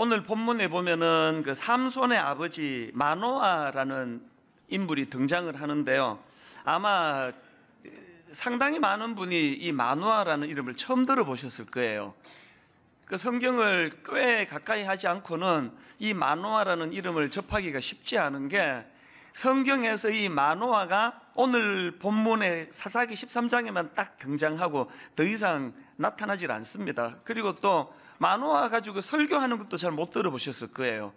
오늘 본문에 보면은 그 삼손의 아버지 마노아라는 인물이 등장을 하는데요. 아마 상당히 많은 분이 이 마노아라는 이름을 처음 들어보셨을 거예요. 그 성경을 꽤 가까이 하지 않고는 이 마노아라는 이름을 접하기가 쉽지 않은 게 성경에서 이 마노아가 오늘 본문의 사사기 13장에만 딱 등장하고 더 이상 나타나질 않습니다. 그리고 또 마노아 가지고 설교하는 것도 잘 못 들어보셨을 거예요.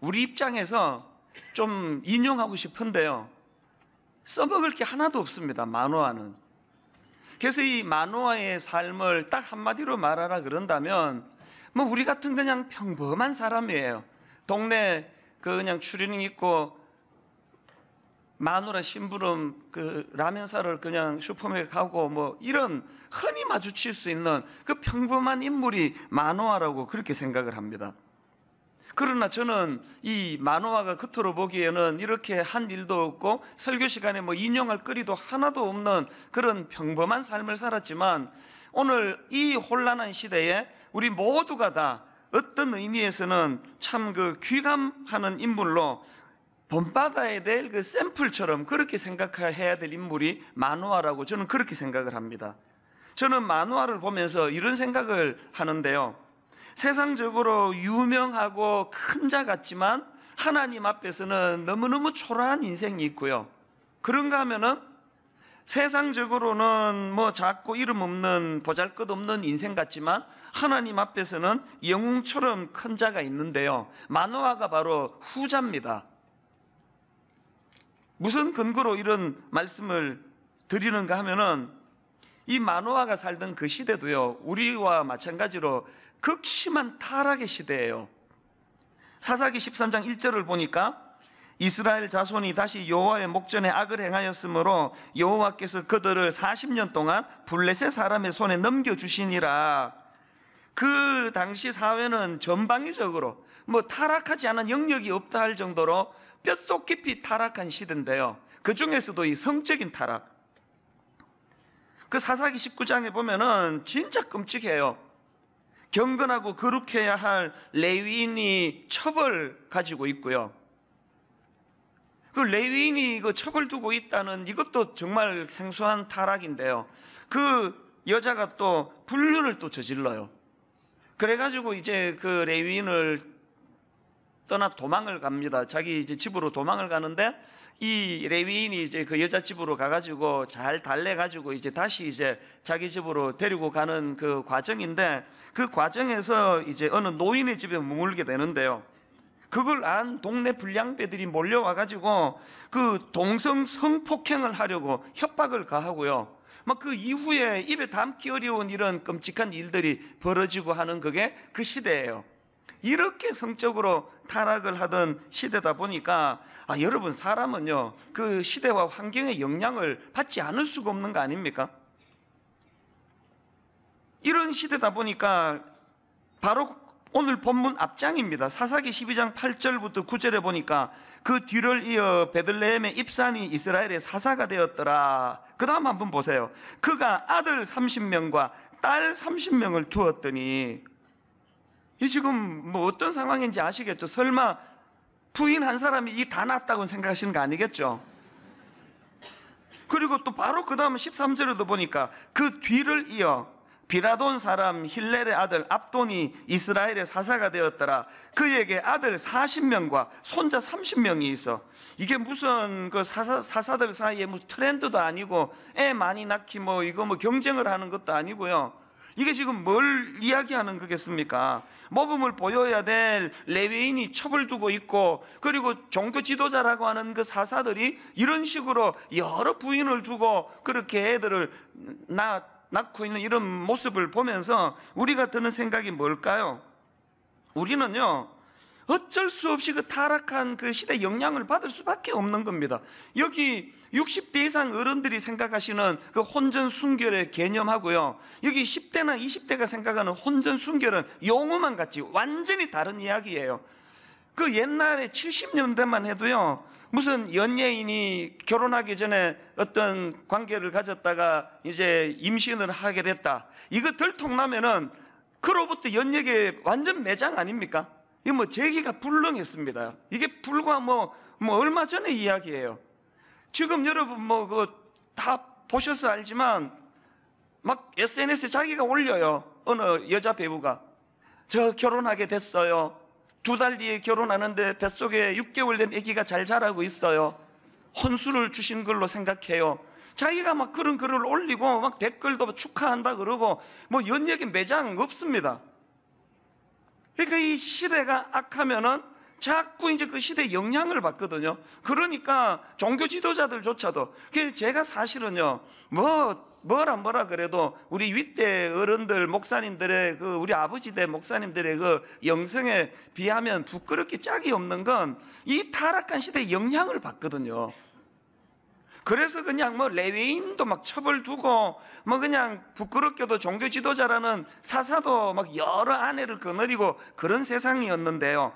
우리 입장에서 좀 인용하고 싶은데요. 써먹을 게 하나도 없습니다. 마노아는. 그래서 이 마노아의 삶을 딱 한마디로 말하라 그런다면 뭐 우리 같은 그냥 평범한 사람이에요. 동네 그 그냥 추리닝 입고 마누라 심부름 그 라면 사를 그냥 슈퍼에 가고 뭐 이런 흔히 마주칠 수 있는 그 평범한 인물이 마노아라고 그렇게 생각을 합니다. 그러나 저는 이 만화가 그토록 보기에는 이렇게 한 일도 없고 설교 시간에 뭐 인용할 거리도 하나도 없는 그런 평범한 삶을 살았지만 오늘 이 혼란한 시대에 우리 모두가 다 어떤 의미에서는 참 그 귀감하는 인물로 본받아야 될그 샘플처럼 그렇게 생각해야 될 인물이 만화라고 저는 그렇게 생각을 합니다. 저는 만화를 보면서 이런 생각을 하는데요. 세상적으로 유명하고 큰 자 같지만 하나님 앞에서는 너무너무 초라한 인생이 있고요. 그런가 하면은 세상적으로는 뭐 작고 이름 없는 보잘 것 없는 인생 같지만 하나님 앞에서는 영웅처럼 큰 자가 있는데요. 만화가 바로 후자입니다. 무슨 근거로 이런 말씀을 드리는가 하면은 이 마노아가 살던 그 시대도요, 우리와 마찬가지로 극심한 타락의 시대예요. 사사기 13장 1절을 보니까 이스라엘 자손이 다시 여호와의 목전에 악을 행하였으므로 여호와께서 그들을 40년 동안 블레셋 사람의 손에 넘겨 주시니라. 그 당시 사회는 전방위적으로 뭐 타락하지 않은 영역이 없다 할 정도로 뼛속 깊이 타락한 시대인데요. 그 중에서도 이 성적인 타락. 그 사사기 19장에 보면은 진짜 끔찍해요. 경건하고 거룩해야 할 레위인이 처벌 가지고 있고요. 그 레위인이 그 처벌 두고 있다는 이것도 정말 생소한 타락인데요. 그 여자가 또 불륜을 또 저질러요. 그래가지고 이제 그 레위인을 떠나 도망을 갑니다. 자기 이제 집으로 도망을 가는데 이 레위인이 이제 그 여자 집으로 가가지고 잘 달래가지고 이제 다시 이제 자기 집으로 데리고 가는 그 과정인데 그 과정에서 이제 어느 노인의 집에 머물게 되는데요. 그걸 안 동네 불량배들이 몰려와가지고 그 동성 성폭행을 하려고 협박을 가하고요. 막 그 이후에 입에 담기 어려운 이런 끔찍한 일들이 벌어지고 하는 그게 그 시대예요. 이렇게 성적으로 타락을 하던 시대다 보니까 아 여러분 사람은요 그 시대와 환경의 영향을 받지 않을 수가 없는 거 아닙니까? 이런 시대다 보니까 바로 오늘 본문 앞장입니다. 사사기 12장 8절부터 9절에 보니까 그 뒤를 이어 베들레헴의 입산이 이스라엘의 사사가 되었더라. 그 다음 한번 보세요. 그가 아들 30명과 딸 30명을 두었더니 이 지금 뭐 어떤 상황인지 아시겠죠? 설마 부인 한 사람이 이 다 났다고 생각하시는 거 아니겠죠? 그리고 또 바로 그 다음 13절에도 보니까 그 뒤를 이어 비라돈 사람 힐렐의 아들 압돈이 이스라엘의 사사가 되었더라. 그에게 아들 40명과 손자 30명이 있어. 이게 무슨 그 사사, 사사들 사이에 무슨 트렌드도 아니고 애 많이 낳기 뭐 이거 뭐 경쟁을 하는 것도 아니고요. 이게 지금 뭘 이야기하는 거겠습니까? 모범을 보여야 될 레위인이 첩을 두고 있고 그리고 종교 지도자라고 하는 그 사사들이 이런 식으로 여러 부인을 두고 그렇게 애들을 낳, 고 있는 이런 모습을 보면서 우리가 드는 생각이 뭘까요? 우리는요 어쩔 수 없이 그 타락한 그 시대 의 영향을 받을 수밖에 없는 겁니다. 여기 60대 이상 어른들이 생각하시는 그 혼전 순결의 개념하고요. 여기 10대나 20대가 생각하는 혼전 순결은 용어만 같이 완전히 다른 이야기예요. 그 옛날에 70년대만 해도요. 무슨 연예인이 결혼하기 전에 어떤 관계를 가졌다가 이제 임신을 하게 됐다. 이거 들통나면은 그로부터 연예계 완전 매장 아닙니까? 이뭐 제기가 불능했습니다. 이게 불과 뭐, 뭐 얼마 전의 이야기예요. 지금 여러분 뭐그 다 보셔서 알지만 막 SNS에 자기가 올려요. 어느 여자 배우가. 저 결혼하게 됐어요. 두 달 뒤에 결혼하는데 뱃속에 6개월 된 아기가 잘 자라고 있어요. 혼수를 주신 걸로 생각해요. 자기가 막 그런 글을 올리고 막 댓글도 축하한다 그러고 뭐 연예계 매장 없습니다. 그러니까 이 시대가 악하면은 자꾸 이제 그 시대의 영향을 받거든요. 그러니까 종교 지도자들조차도. 그 제가 사실은요, 뭐, 뭐라 뭐라 그래도 우리 윗대 어른들 목사님들의 그 우리 아버지 대 목사님들의 그 영성에 비하면 부끄럽게 짝이 없는 건 이 타락한 시대의 영향을 받거든요. 그래서 그냥 뭐 레위인도 막 처벌 두고 뭐 그냥 부끄럽게도 종교 지도자라는 사사도 막 여러 아내를 거느리고 그런 세상이었는데요.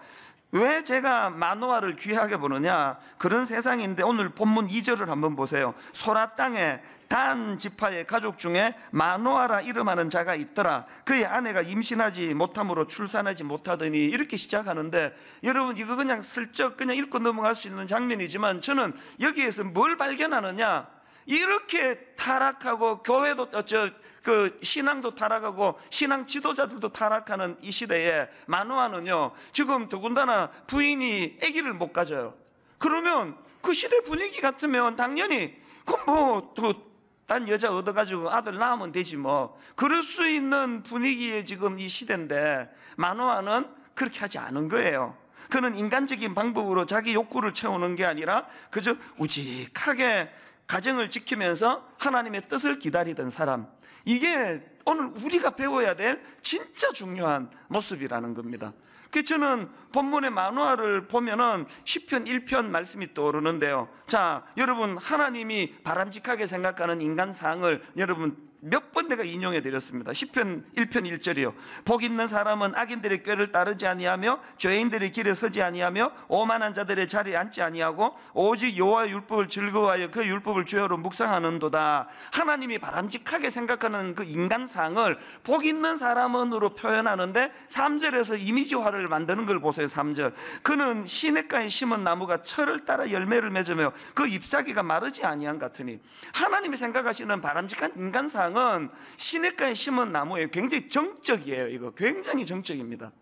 왜 제가 만화를 귀하게 보느냐? 그런 세상인데 오늘 본문 2절을 한번 보세요. 소라 땅에 단 지파의 가족 중에 마노아라 이름하는 자가 있더라. 그의 아내가 임신하지 못함으로 출산하지 못하더니 이렇게 시작하는데 여러분 이거 그냥 슬쩍 그냥 읽고 넘어갈 수 있는 장면이지만 저는 여기에서 뭘 발견하느냐? 이렇게 타락하고 교회도 어, 저그 신앙도 타락하고 신앙 지도자들도 타락하는 이 시대에 마누아는요 지금 더군다나 부인이 아기를 못 가져요. 그러면 그 시대 분위기 같으면 당연히 그뭐 그딴 여자 얻어가지고 아들 낳으면 되지 뭐. 그럴 수 있는 분위기에 지금 이 시대인데 마노아는 그렇게 하지 않은 거예요. 그는 인간적인 방법으로 자기 욕구를 채우는 게 아니라 그저 우직하게 가정을 지키면서 하나님의 뜻을 기다리던 사람. 이게 오늘 우리가 배워야 될 진짜 중요한 모습이라는 겁니다. 그 저는 본문의 만화를 보면은 10편, 1편 말씀이 떠오르는데요. 자, 여러분, 하나님이 바람직하게 생각하는 인간 상을 여러분 몇번 내가 인용해 드렸습니다. 10편 1편 1절이요. 복 있는 사람은 악인들의 꾀를 따르지 아니하며 죄인들의 길에 서지 아니하며 오만한 자들의 자리에 앉지 아니하고 오직 여호와 의 율법을 즐거워하여 그 율법을 주여로 묵상하는도다. 하나님이 바람직하게 생각하는 그 인간상을 복 있는 사람은으로 표현하는데 3절에서 이미지화를 만드는 걸 보세요. 3절. 그는 시냇가에 심은 나무가 철을 따라 열매를 맺으며 그 잎사귀가 마르지 아니한 같으니 하나님이 생각하시는 바람직한 인간상 신앙은 시냇가에 심은 나무예요. 굉장히 정적이에요. 이거 굉장히 정적입니다.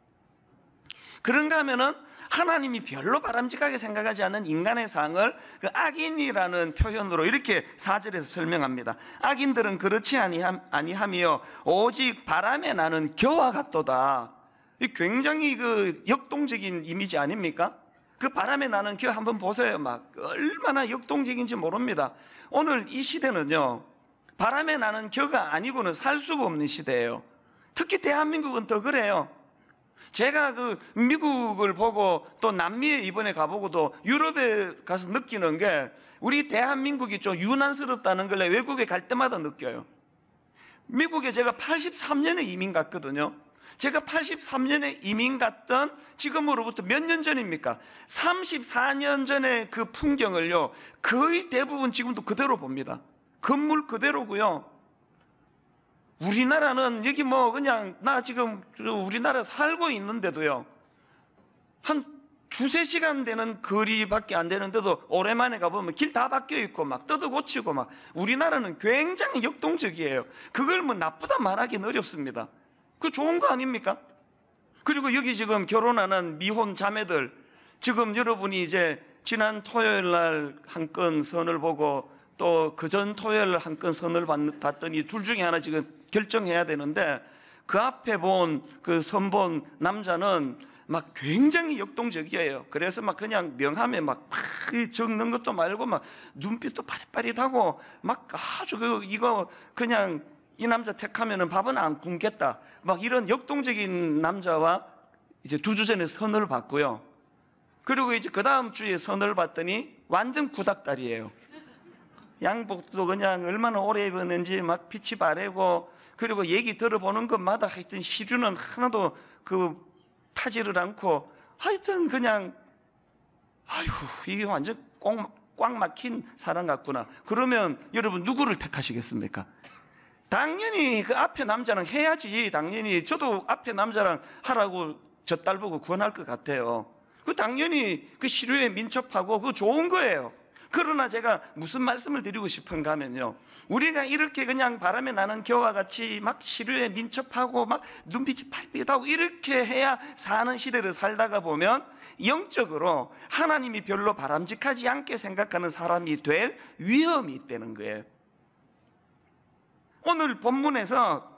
그런가 하면은 하나님이 별로 바람직하게 생각하지 않는 인간의 상을 그 악인이라는 표현으로 이렇게 사절에서 설명합니다. 악인들은 그렇지 아니함, 아니하며 오직 바람에 나는 겨와 같도다. 이 굉장히 그 역동적인 이미지 아닙니까? 그 바람에 나는 겨 한번 보세요. 막 얼마나 역동적인지 모릅니다. 오늘 이 시대는요. 바람에 나는 겨가 아니고는 살 수가 없는 시대예요. 특히 대한민국은 더 그래요. 제가 그 미국을 보고 또 남미에 이번에 가보고도 유럽에 가서 느끼는 게 우리 대한민국이 좀 유난스럽다는 걸 외국에 갈 때마다 느껴요. 미국에 제가 83년에 이민 갔거든요. 제가 83년에 이민 갔던 지금으로부터 몇 년 전입니까? 34년 전에그 풍경을요, 거의 대부분 지금도 그대로 봅니다. 건물 그대로고요. 우리나라는 여기 뭐 그냥 나 지금 우리나라 살고 있는데도요. 한 두세 시간 되는 거리밖에 안 되는데도 오랜만에 가보면 길 다 바뀌어 있고 막 뜯어 고치고 막 우리나라는 굉장히 역동적이에요. 그걸 뭐 나쁘다 말하기는 어렵습니다. 그 좋은 거 아닙니까? 그리고 여기 지금 결혼하는 미혼 자매들 지금 여러분이 이제 지난 토요일 날 한 건 선을 보고 또그전 토요일 한 건 선을 받더니 둘 중에 하나 지금 결정해야 되는데 그 앞에 본 그 선본 남자는 막 굉장히 역동적이에요. 그래서 막 그냥 명함에 막, 막 적는 것도 말고 막 눈빛도 빠릿빠릿하고 막 아주 그 이거 그냥 이 남자 택하면 밥은 안 굶겠다. 막 이런 역동적인 남자와 이제 두주 전에 선을 봤고요 그리고 이제 그 다음 주에 선을 봤더니 완전 구닥다리예요. 양복도 그냥 얼마나 오래 입었는지 막 빛이 바래고 그리고 얘기 들어보는 것마다 하여튼 시주는 하나도 그 타지를 않고 하여튼 그냥 아휴 이게 완전 꽉, 꽉 막힌 사람 같구나 그러면 여러분 누구를 택하시겠습니까? 당연히 그 앞에 남자랑 해야지 당연히 저도 앞에 남자랑 하라고 저 딸 보고 구원할 것 같아요 그 당연히 그 시류에 민첩하고 그 좋은 거예요 그러나 제가 무슨 말씀을 드리고 싶은가 하면요. 우리가 이렇게 그냥 바람에 나는 겨와 같이 막 시류에 민첩하고 막 눈빛이 팔빛하고 이렇게 해야 사는 시대를 살다가 보면 영적으로 하나님이 별로 바람직하지 않게 생각하는 사람이 될 위험이 있다는 거예요. 오늘 본문에서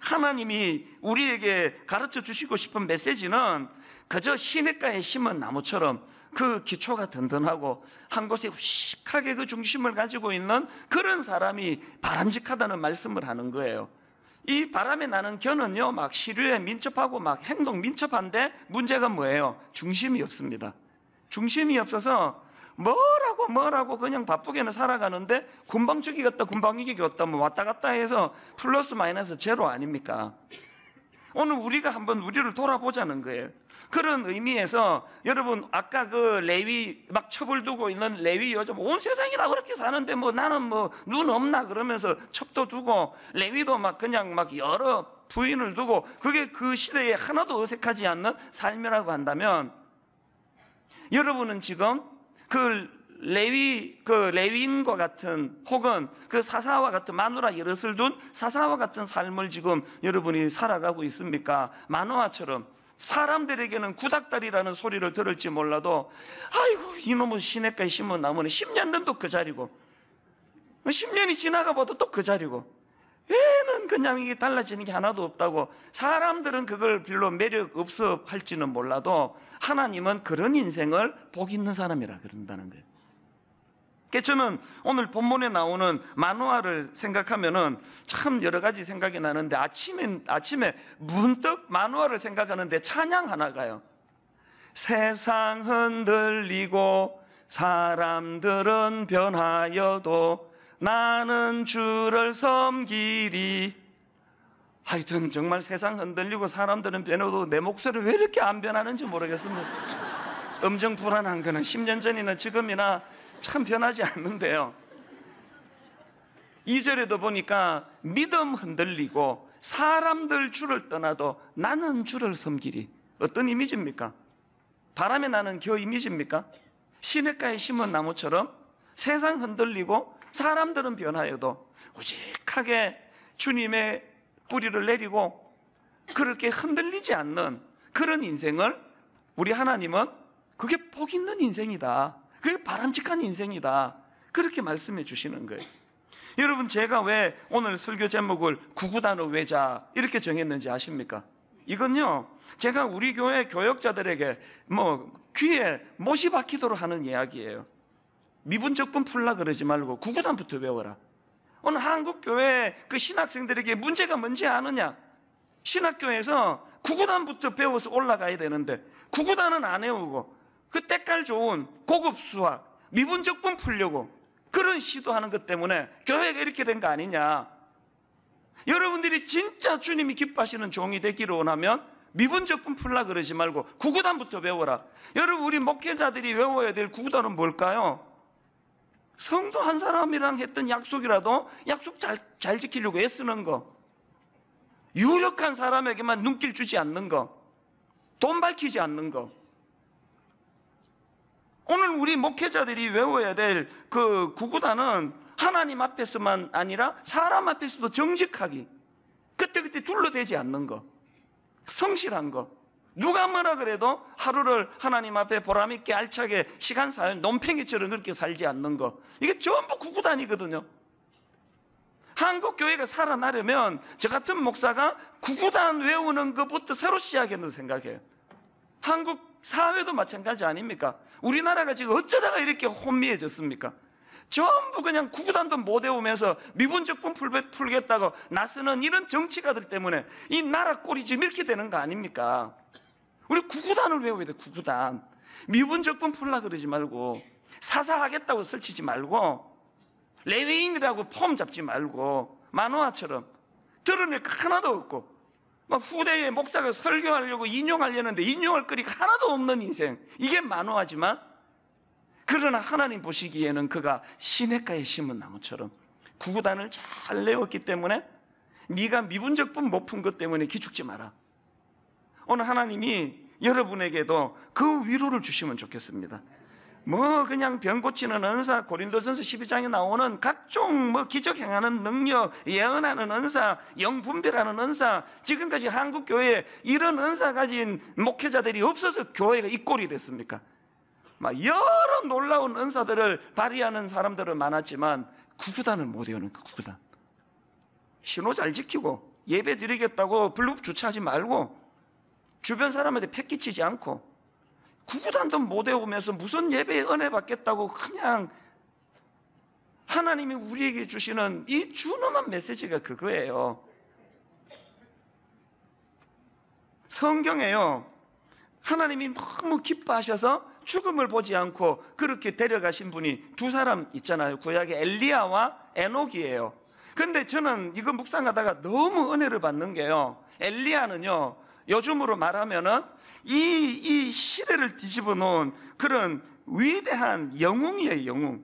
하나님이 우리에게 가르쳐 주시고 싶은 메시지는 그저 시냇가에 심은 나무처럼 그 기초가 든든하고 한 곳에 휙하게그 중심을 가지고 있는 그런 사람이 바람직하다는 말씀을 하는 거예요. 이 바람에 나는 견은요, 막 시류에 민첩하고 막 행동 민첩한데 문제가 뭐예요? 중심이 없습니다. 중심이 없어서 뭐라고 뭐라고 그냥 바쁘게는 살아가는데 군방 죽이겠다, 군방 이기겠다, 뭐 왔다 갔다 해서 플러스 마이너스 제로 아닙니까? 오늘 우리가 한번 우리를 돌아보자는 거예요. 그런 의미에서 여러분 아까 그 레위 막 첩을 두고 있는 레위 여자 온 세상이 다 그렇게 사는데 뭐 나는 뭐 눈 없나 그러면서 첩도 두고 레위도 막 그냥 막 여러 부인을 두고 그게 그 시대에 하나도 어색하지 않는 삶이라고 한다면 여러분은 지금 그 레위 그 레위인과 같은 혹은 그 사사와 같은 마누라 여럿을 둔 사사와 같은 삶을 지금 여러분이 살아가고 있습니까? 마누아처럼 사람들에게는 구닥다리라는 소리를 들을지 몰라도 아이고 이놈은 시내까지 심은 나무는 10년 전도 그 자리고 10년이 지나가 봐도 또 그 자리고 얘는 그냥 이게 달라지는 게 하나도 없다고 사람들은 그걸 별로 매력 없어 할지는 몰라도 하나님은 그런 인생을 복 있는 사람이라 그런다는 거예요. 그러니까 저는 오늘 본문에 나오는 만화를 생각하면은 참 여러 가지 생각이 나는데 아침에, 아침에 문득 만화를 생각하는데 찬양 하나 가요. 세상 흔들리고 사람들은 변하여도 나는 주를 섬기리. 하여튼 정말 세상 흔들리고 사람들은 변해도 내 목소리 왜 이렇게 안 변하는지 모르겠습니다. 음정 불안한 거는 10년 전이나 지금이나 참 변하지 않는데요. 2절에도 보니까 믿음 흔들리고 사람들 줄을 떠나도 나는 줄을 섬기리. 어떤 이미지입니까? 바람에 나는 겨 이미지입니까? 시냇가에 심은 나무처럼 세상 흔들리고 사람들은 변하여도 우직하게 주님의 뿌리를 내리고 그렇게 흔들리지 않는 그런 인생을 우리 하나님은 그게 복 있는 인생이다. 그게 바람직한 인생이다. 그렇게 말씀해 주시는 거예요. 여러분 제가 왜 오늘 설교 제목을 구구단어 외자 이렇게 정했는지 아십니까? 이건요 제가 우리 교회 교역자들에게 뭐 귀에 못이 박히도록 하는 이야기예요. 미분적분 풀라 그러지 말고 구구단부터 배워라. 오늘 한국 교회 그 신학생들에게 문제가 뭔지 아느냐? 신학교에서 구구단부터 배워서 올라가야 되는데 구구단은 안 외우고 그 때깔 좋은 고급 수학, 미분적분 풀려고 그런 시도하는 것 때문에 교회가 이렇게 된 거 아니냐. 여러분들이 진짜 주님이 기뻐하시는 종이 되기를 원하면 미분적분 풀라 그러지 말고 구구단부터 배워라. 여러분 우리 목회자들이 외워야 될 구구단은 뭘까요? 성도 한 사람이랑 했던 약속이라도 약속 잘, 잘 지키려고 애쓰는 거. 유력한 사람에게만 눈길 주지 않는 거. 돈 밝히지 않는 거. 오늘 우리 목회자들이 외워야 될 그 구구단은 하나님 앞에서만 아니라 사람 앞에서도 정직하기. 그때그때 둘러대지 않는 거. 성실한 거. 누가 뭐라 그래도 하루를 하나님 앞에 보람있게 알차게 시간 사는 논팽이처럼 그렇게 살지 않는 거. 이게 전부 구구단이거든요. 한국 교회가 살아나려면 저 같은 목사가 구구단 외우는 것부터 새로 시작했는 생각해요. 한국 사회도 마찬가지 아닙니까? 우리나라가 지금 어쩌다가 이렇게 혼미해졌습니까? 전부 그냥 구구단도 못 외우면서 미분적분 풀겠다고 나서는 이런 정치가들 때문에 이 나라 꼴이 지금 이렇게 되는 거 아닙니까? 우리 구구단을 외워야 돼, 구구단. 미분적분 풀라 그러지 말고 사사하겠다고 설치지 말고 레위인이라고 폼 잡지 말고 만화처럼 드러낼 거 하나도 없고 막 후대의 목사가 설교하려고 인용하려는데 인용할 거리 하나도 없는 인생. 이게 만화지만 그러나 하나님 보시기에는 그가 시냇가에 심은 나무처럼 구구단을 잘 내었기 때문에 네가 미분적분 못 푼 것 때문에 기죽지 마라. 오늘 하나님이 여러분에게도 그 위로를 주시면 좋겠습니다. 뭐 그냥 병 고치는 은사, 고린도전서 12장에 나오는 각종 뭐 기적 행하는 능력, 예언하는 은사, 영 분별하는 은사, 지금까지 한국 교회에 이런 은사 가진 목회자들이 없어서 교회가 이 꼴이 됐습니까? 막 여러 놀라운 은사들을 발휘하는 사람들은 많았지만 구구단을 못 외우는 그 구구단. 신호 잘 지키고 예배 드리겠다고 블루 주차하지 말고 주변 사람한테 패끼치지 않고 구구단도 못 외우면서 무슨 예배에 은혜 받겠다고 그냥 하나님이 우리에게 주시는 이주놈한 메시지가 그거예요. 성경에요. 하나님이 너무 기뻐하셔서 죽음을 보지 않고 그렇게 데려가신 분이 두 사람 있잖아요. 구약의 엘리야와 에녹이에요. 근데 저는 이거 묵상하다가 너무 은혜를 받는 게요. 엘리야는요. 요즘으로 말하면은 이, 이 시대를 뒤집어 놓은 그런 위대한 영웅이에요, 영웅.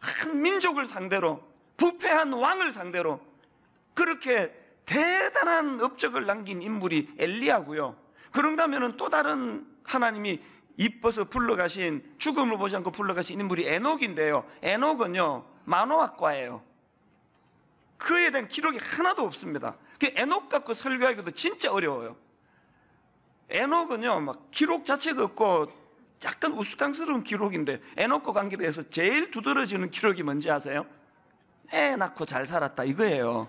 큰 민족을 상대로, 부패한 왕을 상대로 그렇게 대단한 업적을 남긴 인물이 엘리야고요. 그런다면은 또 다른 하나님이 이뻐서 불러가신 죽음을 보지 않고 불러가신 인물이 에녹인데요. 에녹은요 만노학과예요 그에 대한 기록이 하나도 없습니다. 그 에녹 갖고 설교하기도 진짜 어려워요. 에녹은요, 막 기록 자체가 없고 약간 우스꽝스러운 기록인데 에녹과 관계돼서 제일 두드러지는 기록이 뭔지 아세요? 애 낳고 잘 살았다 이거예요.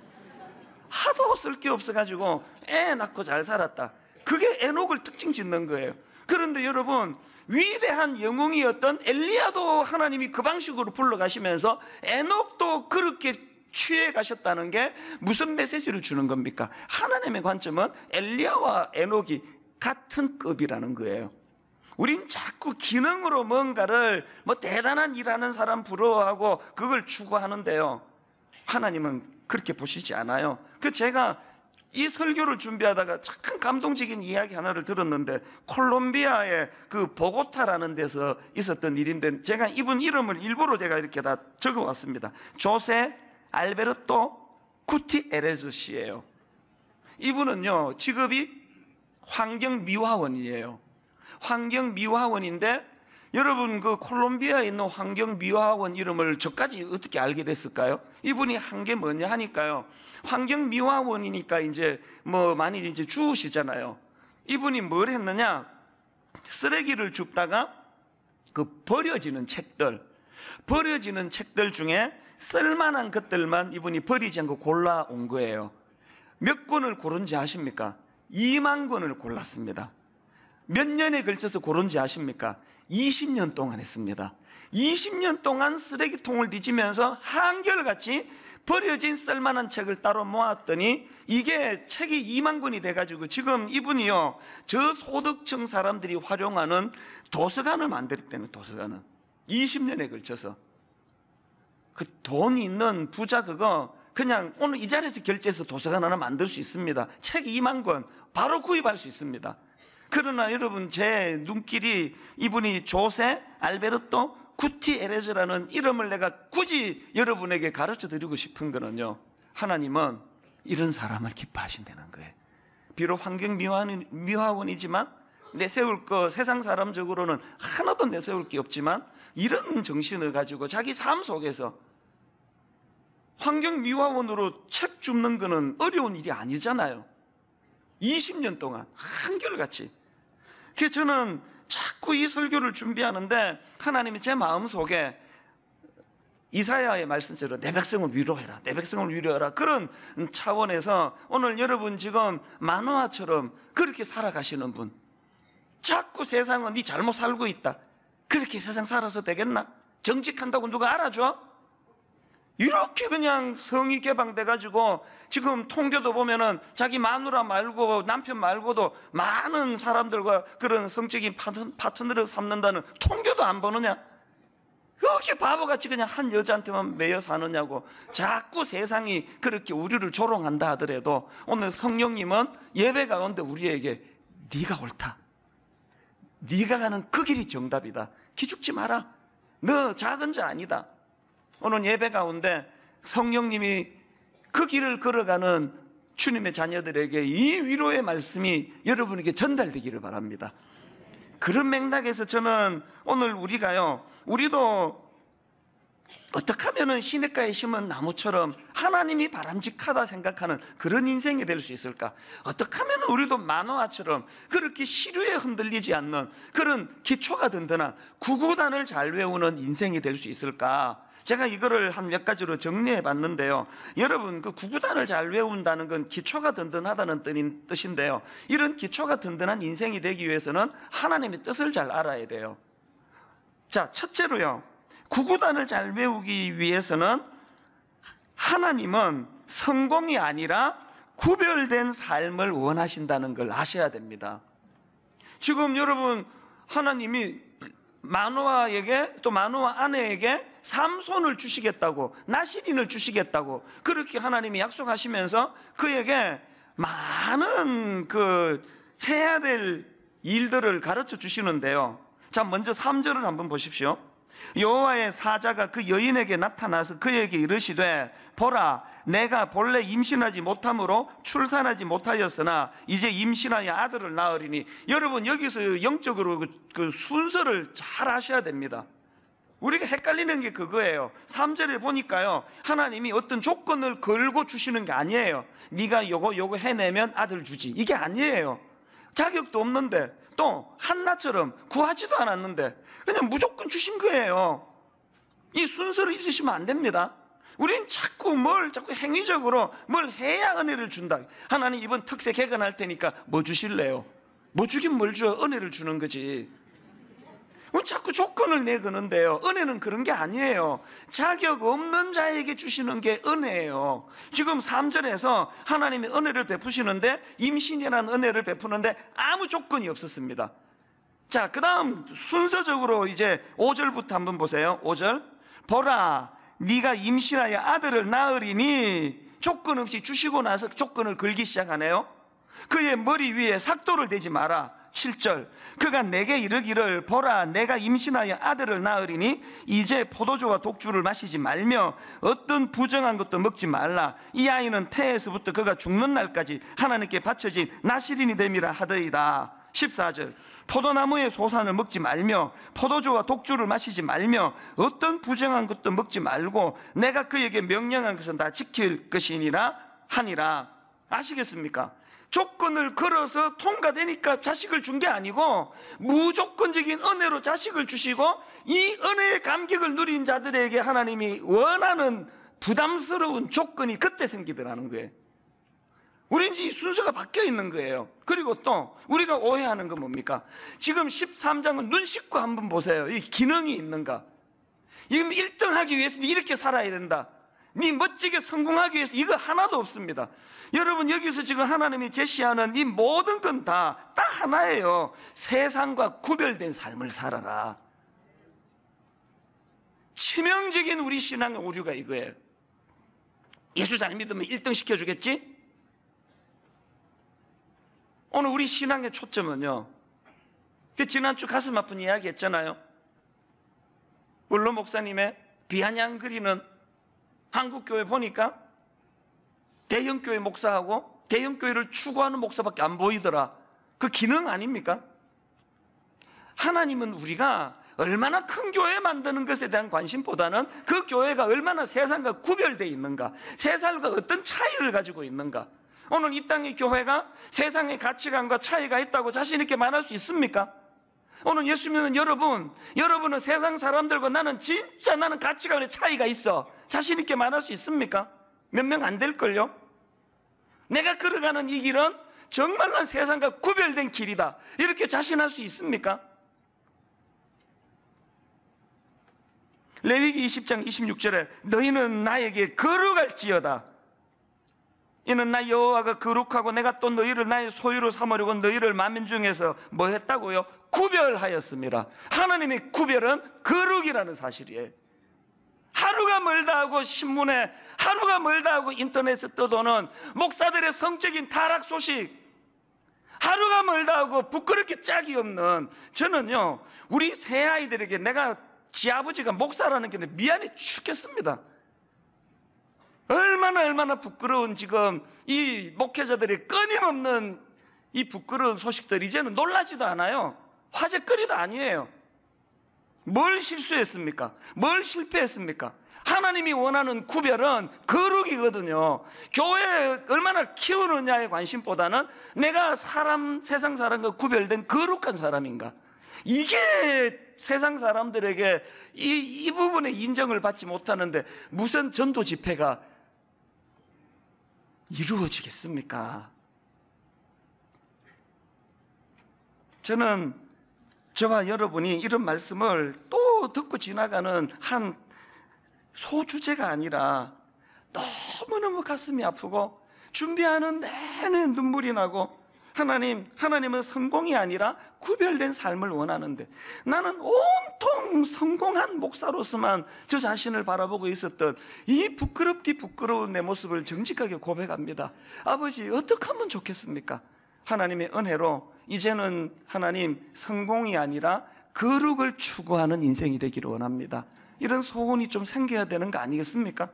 하도 쓸 게 없어가지고 애 낳고 잘 살았다. 그게 에녹을 특징 짓는 거예요. 그런데 여러분 위대한 영웅이었던 엘리야도 하나님이 그 방식으로 불러가시면서 에녹도 그렇게 취해 가셨다는 게 무슨 메시지를 주는 겁니까? 하나님의 관점은 엘리야와 에녹이 같은 급이라는 거예요. 우린 자꾸 기능으로 뭔가를 뭐 대단한 일하는 사람 부러워하고 그걸 추구하는데요. 하나님은 그렇게 보시지 않아요. 그 제가 이 설교를 준비하다가 참 감동적인 이야기 하나를 들었는데 콜롬비아의 그 보고타라는 데서 있었던 일인데 제가 이분 이름을 일부러 제가 이렇게 다 적어왔습니다. 조세 알베르토 쿠티 에레즈 씨예요. 이분은요 직업이 환경 미화원이에요. 환경 미화원인데 여러분 그 콜롬비아에 있는 환경 미화원 이름을 저까지 어떻게 알게 됐을까요? 이분이 한 게 뭐냐 하니까요. 환경 미화원이니까 이제 뭐 많이 이제 주우시잖아요. 이분이 뭘 했느냐? 쓰레기를 줍다가 그 버려지는 책들 버려지는 책들 중에 쓸만한 것들만 이분이 버리지 않고 골라온 거예요. 몇 권을 고른지 아십니까? 2만 권을 골랐습니다. 몇 년에 걸쳐서 고른지 아십니까? 20년 동안 했습니다. 20년 동안 쓰레기통을 뒤지면서 한결같이 버려진 쓸만한 책을 따로 모았더니 이게 책이 2만 권이 돼가지고 지금 이분이요 저소득층 사람들이 활용하는 도서관을 만들 때는 도서관은 20년에 걸쳐서 그돈 있는 부자 그거 그냥 오늘 이 자리에서 결제해서 도서관 하나 만들 수 있습니다. 책 2만 권 바로 구입할 수 있습니다. 그러나 여러분 제 눈길이 이분이 조세 알베르토 구티 에레즈라는 이름을 내가 굳이 여러분에게 가르쳐 드리고 싶은 거는요. 하나님은 이런 사람을 기뻐하신다는 거예요. 비록 환경 미화원, 이지만 내세울 거 세상 사람적으로는 하나도 내세울 게 없지만 이런 정신을 가지고 자기 삶 속에서 환경미화원으로 책 줍는 거는 어려운 일이 아니잖아요. 20년 동안 한결같이. 그래서 저는 자꾸 이 설교를 준비하는데 하나님이 제 마음속에 이사야의 말씀대로 내 백성을 위로해라. 내 백성을 위로해라. 그런 차원에서 오늘 여러분 지금 만화처럼 그렇게 살아가시는 분. 자꾸 세상은 네 잘못 살고 있다. 그렇게 세상 살아서 되겠나? 정직한다고 누가 알아줘? 이렇게 그냥 성이 개방돼 가지고 지금 통계도 보면은 자기 마누라 말고 남편 말고도 많은 사람들과 그런 성적인 파트너, 를 삼는다는 통계도안 보느냐? 어떻게 바보같이 그냥 한 여자한테만 매여 사느냐고 자꾸 세상이 그렇게 우리를 조롱한다 하더라도 오늘 성령님은 예배 가운데 우리에게 네가 옳다. 네가 가는 그 길이 정답이다. 기죽지 마라. 너 작은 자 아니다. 오늘 예배 가운데 성령님이 그 길을 걸어가는 주님의 자녀들에게 이 위로의 말씀이 여러분에게 전달되기를 바랍니다. 그런 맥락에서 저는 오늘 우리가요, 우리도 어떻게 하면은 시냇가에 심은 나무처럼 하나님이 바람직하다 생각하는 그런 인생이 될 수 있을까? 어떻게 하면 우리도 만화처럼 그렇게 시류에 흔들리지 않는 그런 기초가 든든한 구구단을 잘 외우는 인생이 될 수 있을까? 제가 이거를 한 몇 가지로 정리해 봤는데요. 여러분, 그 구구단을 잘 외운다는 건 기초가 든든하다는 뜻인데요. 이런 기초가 든든한 인생이 되기 위해서는 하나님의 뜻을 잘 알아야 돼요. 자, 첫째로요. 구구단을 잘 외우기 위해서는 하나님은 성공이 아니라 구별된 삶을 원하신다는 걸 아셔야 됩니다. 지금 여러분, 하나님이 마누아에게 또 마누아 아내에게 삼손을 주시겠다고 나시딘을 주시겠다고 그렇게 하나님이 약속하시면서 그에게 많은 그 해야 될 일들을 가르쳐 주시는데요. 자, 먼저 3절을 한번 보십시오. 여호와의 사자가 그 여인에게 나타나서 그에게 이르시되 보라 내가 본래 임신하지 못함으로 출산하지 못하였으나 이제 임신하여 아들을 낳으리니 여러분 여기서 영적으로 그, 그 순서를 잘 하셔야 됩니다. 우리가 헷갈리는 게 그거예요. 3절에 보니까요. 하나님이 어떤 조건을 걸고 주시는 게 아니에요. 네가 요거 요거 해내면 아들 주지. 이게 아니에요. 자격도 없는데 또 한나처럼 구하지도 않았는데 그냥 무조건 주신 거예요. 이 순서를 잊으시면 안 됩니다. 우린 자꾸 뭘 자꾸 행위적으로 뭘 해야 은혜를 준다. 하나님 이번 특세 개근할 테니까 뭐 주실래요? 뭐 주긴 뭘 줘? 은혜를 주는 거지. 자꾸 조건을 내거는데요. 은혜는 그런 게 아니에요. 자격 없는 자에게 주시는 게 은혜예요. 지금 3절에서 하나님이 은혜를 베푸시는데 임신이라는 은혜를 베푸는데 아무 조건이 없었습니다. 자, 그 다음 순서적으로 이제 5절부터 한번 보세요. 5절. 보라, 네가 임신하여 아들을 낳으리니 조건 없이 주시고 나서 조건을 걸기 시작하네요. 그의 머리 위에 삭도를 대지 마라. 7절 그가 내게 이르기를 보라 내가 임신하여 아들을 낳으리니 이제 포도주와 독주를 마시지 말며 어떤 부정한 것도 먹지 말라 이 아이는 태에서부터 그가 죽는 날까지 하나님께 바쳐진 나시린이 됨이라 하더이다 14절 포도나무의 소산을 먹지 말며 포도주와 독주를 마시지 말며 어떤 부정한 것도 먹지 말고 내가 그에게 명령한 것은 다 지킬 것이니라 하니라 아시겠습니까? 조건을 걸어서 통과되니까 자식을 준 게 아니고 무조건적인 은혜로 자식을 주시고 이 은혜의 감격을 누린 자들에게 하나님이 원하는 부담스러운 조건이 그때 생기더라는 거예요. 우린 이 순서가 바뀌어 있는 거예요. 그리고 또 우리가 오해하는 건 뭡니까? 지금 13장은 눈 씻고 한번 보세요. 이 기능이 있는가? 지금 1등 하기 위해서는 이렇게 살아야 된다. 네 멋지게 성공하기 위해서 이거 하나도 없습니다. 여러분 여기서 지금 하나님이 제시하는 이 모든 건 다 딱 하나예요. 세상과 구별된 삶을 살아라. 치명적인 우리 신앙의 오류가 이거예요. 예수 잘 믿으면 1등 시켜주겠지? 오늘 우리 신앙의 초점은요. 그 지난주 가슴 아픈 이야기 했잖아요. 물론 목사님의 비아냥거리는 한국 교회 보니까 대형 교회 목사하고 대형 교회를 추구하는 목사밖에 안 보이더라. 그 기능 아닙니까? 하나님은 우리가 얼마나 큰 교회 만드는 것에 대한 관심보다는 그 교회가 얼마나 세상과 구별되어 있는가, 세상과 어떤 차이를 가지고 있는가. 오늘 이 땅의 교회가 세상의 가치관과 차이가 있다고 자신있게 말할 수 있습니까? 오늘 예수 믿는 여러분, 여러분은 세상 사람들과 나는 진짜 나는 가치관의 차이가 있어. 자신있게 말할 수 있습니까? 몇 명 안 될걸요? 내가 걸어가는 이 길은 정말로 세상과 구별된 길이다. 이렇게 자신할 수 있습니까? 레위기 20장 26절에 너희는 나에게 걸어갈지어다. 이는 나 여호와가 거룩하고 내가 또 너희를 나의 소유로 삼으려고 너희를 만민 중에서 뭐 했다고요? 구별하였습니다. 하나님의 구별은 거룩이라는 사실이에요. 하루가 멀다 하고 신문에 하루가 멀다 하고 인터넷에 떠도는 목사들의 성적인 타락 소식 하루가 멀다 하고 부끄럽게 짝이 없는 저는요 우리 새 아이들에게 내가 지 아버지가 목사라는 게 미안해 죽겠습니다. 얼마나 얼마나 부끄러운 지금 이 목회자들의 끊임없는 이 부끄러운 소식들 이제는 놀라지도 않아요. 화제거리도 아니에요. 뭘 실수했습니까? 뭘 실패했습니까? 하나님이 원하는 구별은 거룩이거든요. 교회 얼마나 키우느냐에 관심보다는 내가 사람, 세상 사람과 구별된 거룩한 사람인가. 이게 세상 사람들에게 이, 이부분의 인정을 받지 못하는데 무슨 전도 집회가 이루어지겠습니까? 저는 저와 여러분이 이런 말씀을 또 듣고 지나가는 한 소주제가 아니라 너무너무 가슴이 아프고 준비하는 내내 눈물이 나고 하나님, 하나님은 성공이 아니라 구별된 삶을 원하는데 나는 온통 성공한 목사로서만 저 자신을 바라보고 있었던 이 부끄럽디 부끄러운 내 모습을 정직하게 고백합니다. 아버지, 어떻게 하면 좋겠습니까? 하나님의 은혜로 이제는 하나님 성공이 아니라 거룩을 추구하는 인생이 되기를 원합니다. 이런 소원이 좀 생겨야 되는 거 아니겠습니까?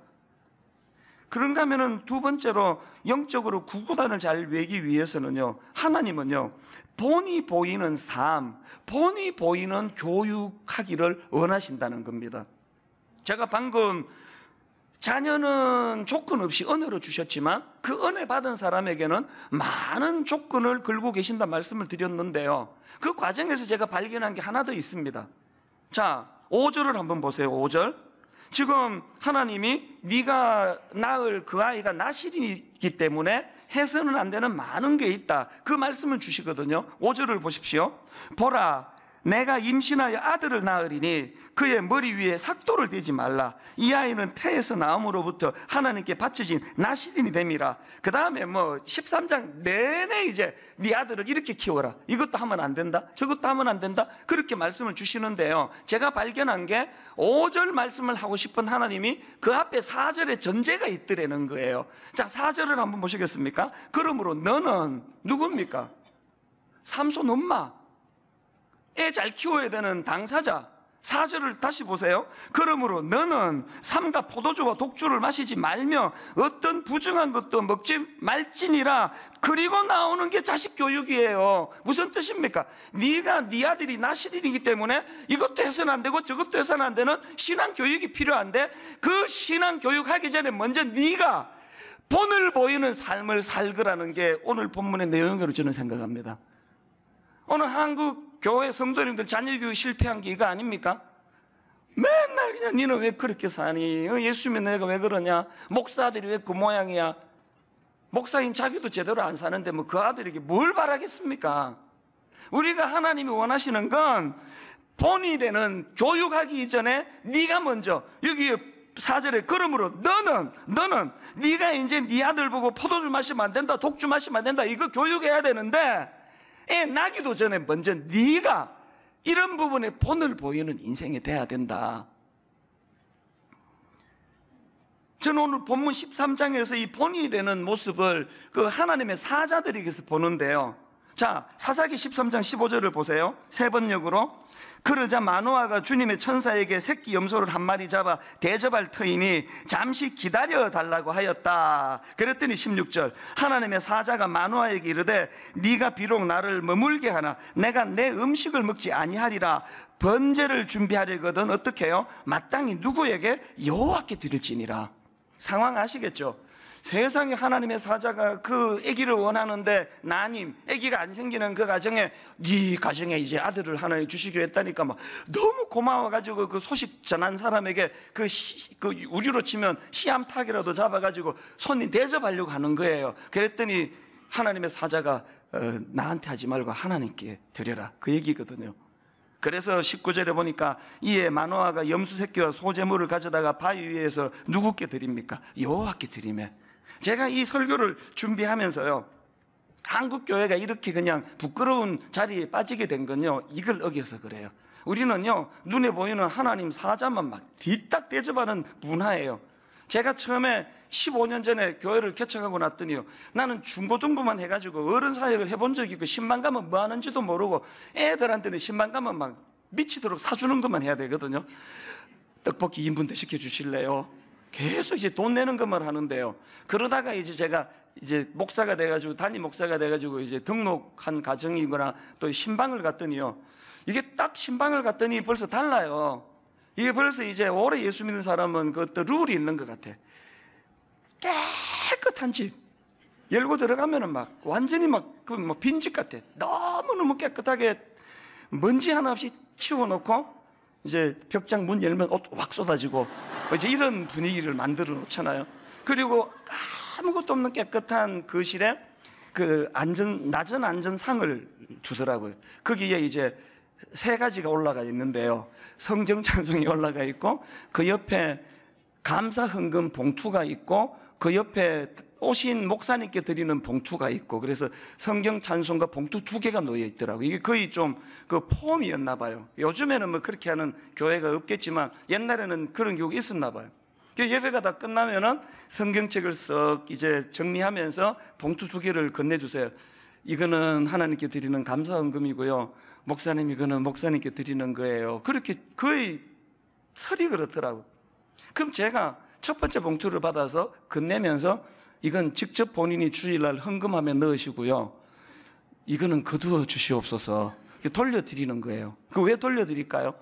그런가 하면은 두 번째로 영적으로 구구단을 잘 외기 위해서는요, 하나님은요, 본이 보이는 삶, 본이 보이는 교육하기를 원하신다는 겁니다. 제가 방금 자녀는 조건 없이 은혜로 주셨지만 그 은혜 받은 사람에게는 많은 조건을 걸고 계신다 말씀을 드렸는데요. 그 과정에서 제가 발견한 게 하나 더 있습니다. 자, 5절을 한번 보세요. 5절. 지금 하나님이 네가 낳을 그 아이가 나실이기 때문에 해서는 안 되는 많은 게 있다. 그 말씀을 주시거든요. 5절을 보십시오. 보라 내가 임신하여 아들을 낳으리니 그의 머리 위에 삭도를 대지 말라. 이 아이는 태에서 나음으로부터 하나님께 바쳐진 나시린이 됨이라. 그 다음에 뭐 13장 내내 이제 네 아들을 이렇게 키워라. 이것도 하면 안 된다. 저것도 하면 안 된다. 그렇게 말씀을 주시는데요. 제가 발견한 게 5절 말씀을 하고 싶은 하나님이 그 앞에 4절의 전제가 있더라는 거예요. 자, 4절을 한번 보시겠습니까? 그러므로 너는 누굽니까? 삼손 엄마. 애잘 키워야 되는 당사자. 사절을 다시 보세요. 그러므로 너는 삼가 포도주와 독주를 마시지 말며 어떤 부정한 것도 먹지 말지니라. 그리고 나오는 게 자식 교육이에요. 무슨 뜻입니까? 네가 네 아들이 나시들이기 때문에 이것도 해서는 안 되고 저것도 해서는 안 되는 신앙 교육이 필요한데 그 신앙 교육하기 전에 먼저 네가 본을 보이는 삶을 살거라는게 오늘 본문의 내용으로 저는 생각합니다. 오늘 한국 교회 성도님들 자녀교육 실패한 게 이거 아닙니까? 맨날 그냥 니는 왜 그렇게 사니? 어, 예수 믿는 애가 왜 그러냐? 목사들이 왜 그 모양이야? 목사인 자기도 제대로 안 사는데 뭐 그 아들에게 뭘 바라겠습니까? 우리가 하나님이 원하시는 건 본이 되는 교육하기 이전에 네가 먼저 여기 사절에 그러므로 너는 너는 네가 이제 네 아들 보고 포도주 마시면 안 된다 독주 마시면 안 된다 이거 교육해야 되는데 애 나기도 전에 먼저 네가 이런 부분에 본을 보이는 인생이 돼야 된다. 저는 오늘 본문 13장에서 이 본이 되는 모습을 그 하나님의 사자들에게서 보는데요. 자, 사사기 13장 15절을 보세요. 세 번역으로 그러자 마노아가 주님의 천사에게 새끼 염소를 한 마리 잡아 대접할 터이니 잠시 기다려 달라고 하였다. 그랬더니 16절 하나님의 사자가 마노아에게 이르되 네가 비록 나를 머물게 하나 내가 내 음식을 먹지 아니하리라 번제를 준비하려거든 어떻게 해요? 마땅히 누구에게 여호와께 드릴지니라. 상황 아시겠죠? 세상에 하나님의 사자가 그 아기를 원하는데 나님 아기가 안 생기는 그 가정에 네 가정에 이제 아들을 하나님 주시기로 했다니까 막 너무 고마워가지고 그 소식 전한 사람에게 그, 시, 그 우리로 치면 시암탉이라도 잡아가지고 손님 대접하려고 하는 거예요. 그랬더니 하나님의 사자가 어, 나한테 하지 말고 하나님께 드려라 그 얘기거든요. 그래서 19절에 보니까 이에 마노아가 염수 새끼와 소재물을 가져다가 바위 위에서 누구께 드립니까? 여호와께 드리매. 제가 이 설교를 준비하면서요. 한국 교회가 이렇게 그냥 부끄러운 자리에 빠지게 된 건요. 이걸 어겨서 그래요. 우리는요. 눈에 보이는 하나님 사자만 막 뒤딱 대접하는 문화예요. 제가 처음에 15년 전에 교회를 개척하고 났더니요. 나는 중고등부만 해가지고 어른 사역을 해본 적이 있고 10만 가면 뭐 하는지도 모르고 애들한테는 10만 가면 막 미치도록 사주는 것만 해야 되거든요. 떡볶이 인분대 시켜주실래요? 계속 이제 돈 내는 것만 하는데요. 그러다가 이제 제가 이제 목사가 돼가지고 단임 목사가 돼가지고 이제 등록한 가정이거나 또 신방을 갔더니요. 이게 딱 신방을 갔더니 벌써 달라요. 이게 벌써 이제 오래 예수 믿는 사람은 그것도 룰이 있는 것 같아. 깨끗한 집. 열고 들어가면은 막 완전히 막, 그 뭐 빈집 같아. 너무너무 깨끗하게 먼지 하나 없이 치워놓고 이제 벽장 문 열면 옷 확 쏟아지고 뭐 이제 이런 분위기를 만들어 놓잖아요. 그리고 아무것도 없는 깨끗한 거실에 그, 그 안전 낮은 안전상을 주더라고요. 거기에 이제 세 가지가 올라가 있는데요. 성경 찬송이 올라가 있고 그 옆에 감사 헌금 봉투가 있고 그 옆에 오신 목사님께 드리는 봉투가 있고 그래서 성경 찬송과 봉투 두 개가 놓여 있더라고요. 이게 거의 좀 그 폼이었나 봐요. 요즘에는 뭐 그렇게 하는 교회가 없겠지만 옛날에는 그런 교육이 있었나 봐요. 그 예배가 다 끝나면은 성경책을 썩 이제 정리하면서 봉투 두 개를 건네주세요. 이거는 하나님께 드리는 감사 헌금이고요. 목사님 이거는 목사님께 드리는 거예요. 그렇게 거의 설이 그렇더라고. 그럼 제가 첫 번째 봉투를 받아서 건네면서 이건 직접 본인이 주일날 헌금함에 넣으시고요. 이거는 거두어 주시옵소서. 돌려드리는 거예요. 그 왜 돌려드릴까요?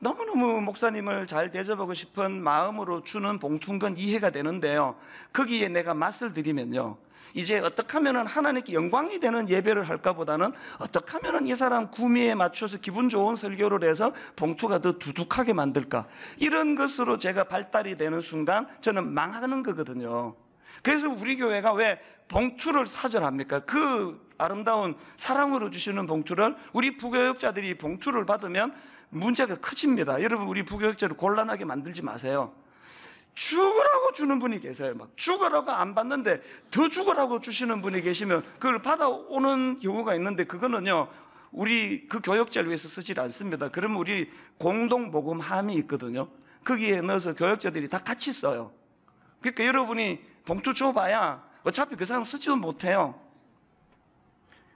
너무너무 목사님을 잘 대접하고 싶은 마음으로 주는 봉투인 건 이해가 되는데요. 거기에 내가 맛을 드리면요. 이제 어떻게 하면 하나님께 영광이 되는 예배를 할까보다는 어떻게 하면이 사람 구미에 맞춰서 기분 좋은 설교를 해서 봉투가 더 두둑하게 만들까 이런 것으로 제가 발달이 되는 순간 저는 망하는 거거든요. 그래서 우리 교회가 왜 봉투를 사절합니까? 그 아름다운 사랑으로 주시는 봉투를 우리 부교역자들이 봉투를 받으면 문제가 커집니다. 여러분 우리 부교역자를 곤란하게 만들지 마세요. 죽으라고 주는 분이 계세요. 막 죽으라고 안 받는데 더 죽으라고 주시는 분이 계시면 그걸 받아오는 경우가 있는데 그거는요. 우리 그 교역자를 위해서 쓰질 않습니다. 그럼 우리 공동 모금함이 있거든요. 거기에 넣어서 교역자들이 다 같이 써요. 그러니까 여러분이 봉투 줘봐야 어차피 그 사람 쓰지도 못해요.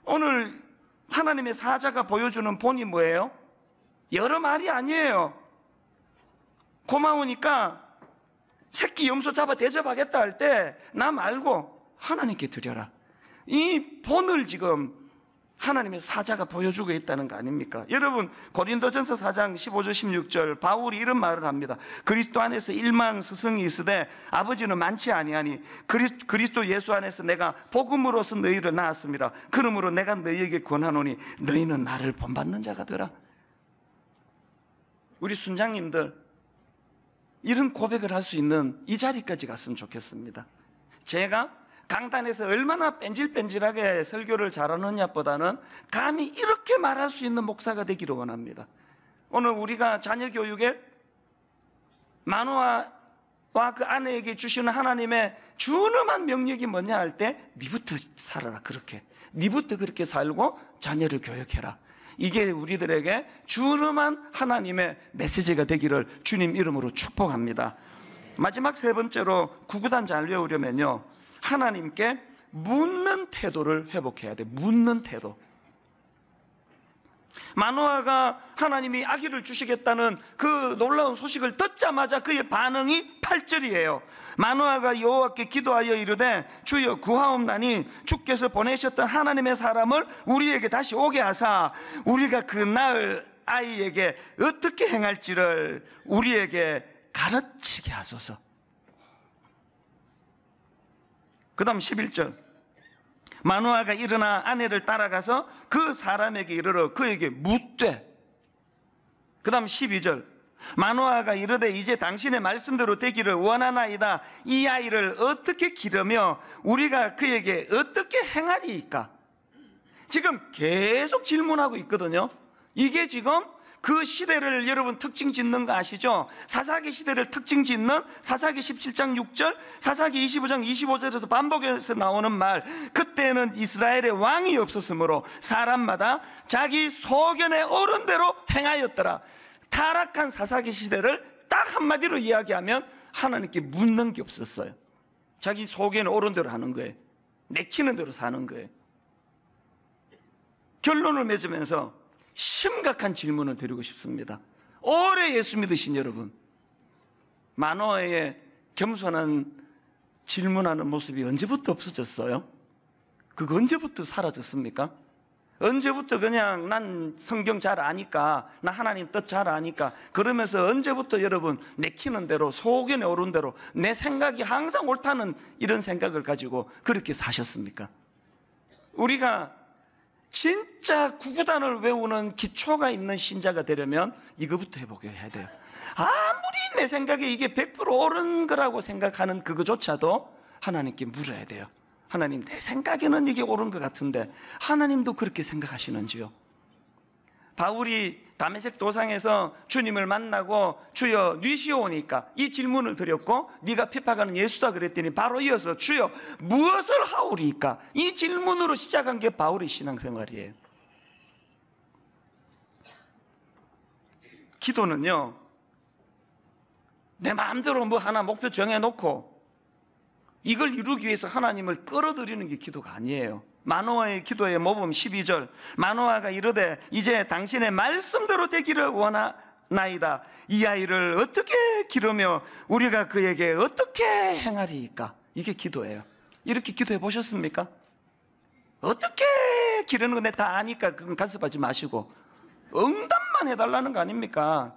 오늘 하나님의 사자가 보여주는 본이 뭐예요? 여러 말이 아니에요. 고마우니까 새끼 염소 잡아 대접하겠다 할 때 나 말고 하나님께 드려라. 이 본을 지금 하나님의 사자가 보여주고 있다는 거 아닙니까? 여러분 고린도전서 4장 15절 16절 바울이 이런 말을 합니다. 그리스도 안에서 일만 스승이 있으되 아버지는 많지 아니하니 그리스도 예수 안에서 내가 복음으로서 너희를 낳았습니다. 그러므로 내가 너희에게 권하노니 너희는 나를 본받는 자가 되라. 우리 순장님들 이런 고백을 할 수 있는 이 자리까지 갔으면 좋겠습니다. 제가 강단에서 얼마나 뺀질뺀질하게 설교를 잘하느냐보다는 감히 이렇게 말할 수 있는 목사가 되기를 원합니다. 오늘 우리가 자녀 교육에 만화와 그 아내에게 주시는 하나님의 준엄한 명령이 뭐냐 할 때 니부터 살아라 그렇게 니부터 그렇게 살고 자녀를 교육해라 이게 우리들에게 준엄한 하나님의 메시지가 되기를 주님 이름으로 축복합니다 마지막 세 번째로 구구단 잘 외우려면요 하나님께 묻는 태도를 회복해야 돼. 묻는 태도. 마누아가 하나님이 아기를 주시겠다는 그 놀라운 소식을 듣자마자 그의 반응이 8절이에요. 마누아가 여호와께 기도하여 이르되 주여 구하옵나니 주께서 보내셨던 하나님의 사람을 우리에게 다시 오게 하사 우리가 그 낳을 아이에게 어떻게 행할지를 우리에게 가르치게 하소서. 그 다음 11절. 마누아가 일어나 아내를 따라가서 그 사람에게 이르러 그에게 묻되. 그 다음 12절. 마누아가 이르되 이제 당신의 말씀대로 되기를 원하나이다. 이 아이를 어떻게 기르며 우리가 그에게 어떻게 행하리이까? 지금 계속 질문하고 있거든요. 이게 지금 그 시대를 여러분 특징 짓는 거 아시죠? 사사기 시대를 특징 짓는 사사기 17장 6절, 사사기 25장 25절에서 반복해서 나오는 말. 그때는 이스라엘의 왕이 없었으므로 사람마다 자기 소견의어른 대로 행하였더라. 타락한 사사기 시대를 딱 한마디로 이야기하면 하나님께 묻는 게 없었어요. 자기 소견의어른 대로 하는 거예요. 내키는 대로 사는 거예요. 결론을 맺으면서 심각한 질문을 드리고 싶습니다. 오래 예수 믿으신 여러분, 만호의 겸손한 질문하는 모습이 언제부터 없어졌어요? 그거 언제부터 사라졌습니까? 언제부터 그냥 난 성경 잘 아니까, 나 하나님 뜻 잘 아니까, 그러면서 언제부터 여러분 내키는 대로, 소견에 오른 대로, 내 생각이 항상 옳다는 이런 생각을 가지고 그렇게 사셨습니까? 우리가 진짜 구구단을 외우는 기초가 있는 신자가 되려면 이거부터 해보게 해야 돼요. 아무리 내 생각에 이게 100% 옳은 거라고 생각하는 그거조차도 하나님께 물어야 돼요. 하나님, 내 생각에는 이게 옳은 것 같은데 하나님도 그렇게 생각하시는지요? 바울이 담에색 도상에서 주님을 만나고 주여 뉘시오니까 이 질문을 드렸고 네가 피파가는 예수다 그랬더니 바로 이어서 주여 무엇을 하오리까 이 질문으로 시작한 게 바울의 신앙생활이에요. 기도는요 내 마음대로 뭐 하나 목표 정해놓고 이걸 이루기 위해서 하나님을 끌어들이는 게 기도가 아니에요. 마노아의 기도의 모범 12절 마노아가 이르되 이제 당신의 말씀대로 되기를 원하나이다 이 아이를 어떻게 기르며 우리가 그에게 어떻게 행하리까 이게 기도예요 이렇게 기도해 보셨습니까? 어떻게 기르는 건데 다 아니까 그건 간섭하지 마시고 응답만 해달라는 거 아닙니까?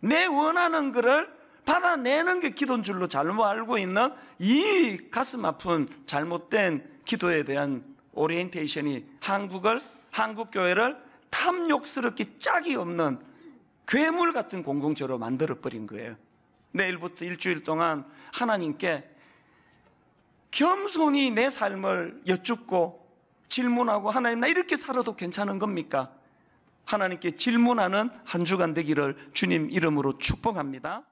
내 원하는 거를 받아내는 게 기도인 줄로 잘못 알고 있는 이 가슴 아픈 잘못된 기도에 대한 오리엔테이션이 한국을 한국 교회를 탐욕스럽게 짝이 없는 괴물 같은 공동체로 만들어 버린 거예요. 내일부터 일주일 동안 하나님께 겸손히 내 삶을 여쭙고 질문하고 하나님 나 이렇게 살아도 괜찮은 겁니까? 하나님께 질문하는 한 주간 되기를 주님 이름으로 축복합니다.